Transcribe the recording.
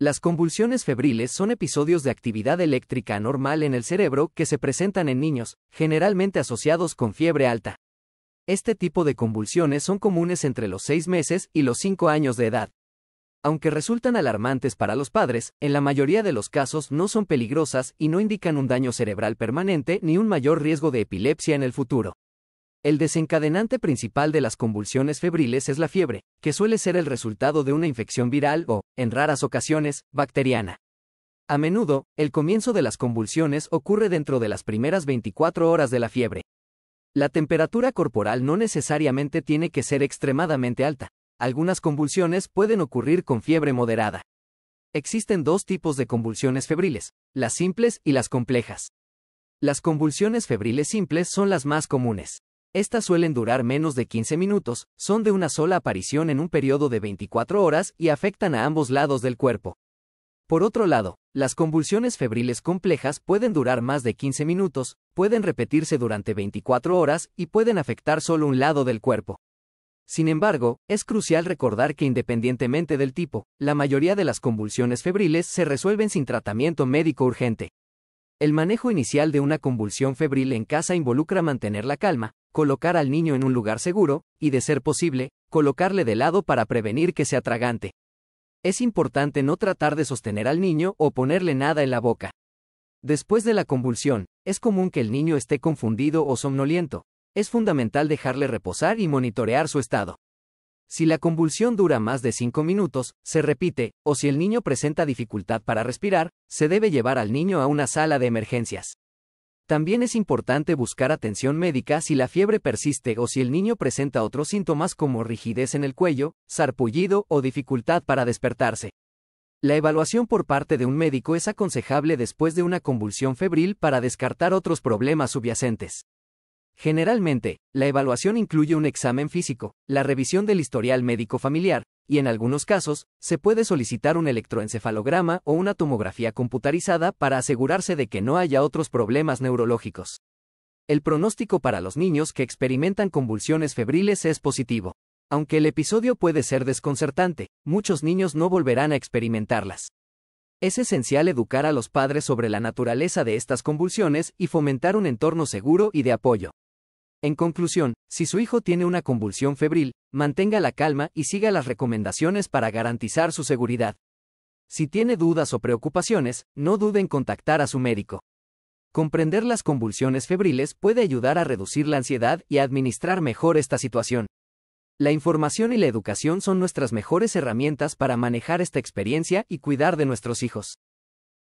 Las convulsiones febriles son episodios de actividad eléctrica anormal en el cerebro que se presentan en niños, generalmente asociados con fiebre alta. Este tipo de convulsiones son comunes entre los 6 meses y los 5 años de edad. Aunque resultan alarmantes para los padres, en la mayoría de los casos no son peligrosas y no indican un daño cerebral permanente ni un mayor riesgo de epilepsia en el futuro. El desencadenante principal de las convulsiones febriles es la fiebre, que suele ser el resultado de una infección viral o, en raras ocasiones, bacteriana. A menudo, el comienzo de las convulsiones ocurre dentro de las primeras 24 horas de la fiebre. La temperatura corporal no necesariamente tiene que ser extremadamente alta. Algunas convulsiones pueden ocurrir con fiebre moderada. Existen dos tipos de convulsiones febriles, las simples y las complejas. Las convulsiones febriles simples son las más comunes. Estas suelen durar menos de 15 minutos, son de una sola aparición en un periodo de 24 horas y afectan a ambos lados del cuerpo. Por otro lado, las convulsiones febriles complejas pueden durar más de 15 minutos, pueden repetirse durante 24 horas y pueden afectar solo un lado del cuerpo. Sin embargo, es crucial recordar que independientemente del tipo, la mayoría de las convulsiones febriles se resuelven sin tratamiento médico urgente. El manejo inicial de una convulsión febril en casa involucra mantener la calma, colocar al niño en un lugar seguro, y de ser posible, colocarle de lado para prevenir que se atragante. Es importante no tratar de sostener al niño o ponerle nada en la boca. Después de la convulsión, es común que el niño esté confundido o somnoliento. Es fundamental dejarle reposar y monitorear su estado. Si la convulsión dura más de 5 minutos, se repite, o si el niño presenta dificultad para respirar, se debe llevar al niño a una sala de emergencias. También es importante buscar atención médica si la fiebre persiste o si el niño presenta otros síntomas como rigidez en el cuello, sarpullido o dificultad para despertarse. La evaluación por parte de un médico es aconsejable después de una convulsión febril para descartar otros problemas subyacentes. Generalmente, la evaluación incluye un examen físico, la revisión del historial médico familiar, y en algunos casos, se puede solicitar un electroencefalograma o una tomografía computarizada para asegurarse de que no haya otros problemas neurológicos. El pronóstico para los niños que experimentan convulsiones febriles es positivo. Aunque el episodio puede ser desconcertante, muchos niños no volverán a experimentarlas. Es esencial educar a los padres sobre la naturaleza de estas convulsiones y fomentar un entorno seguro y de apoyo. En conclusión, si su hijo tiene una convulsión febril, mantenga la calma y siga las recomendaciones para garantizar su seguridad. Si tiene dudas o preocupaciones, no dude en contactar a su médico. Comprender las convulsiones febriles puede ayudar a reducir la ansiedad y administrar mejor esta situación. La información y la educación son nuestras mejores herramientas para manejar esta experiencia y cuidar de nuestros hijos.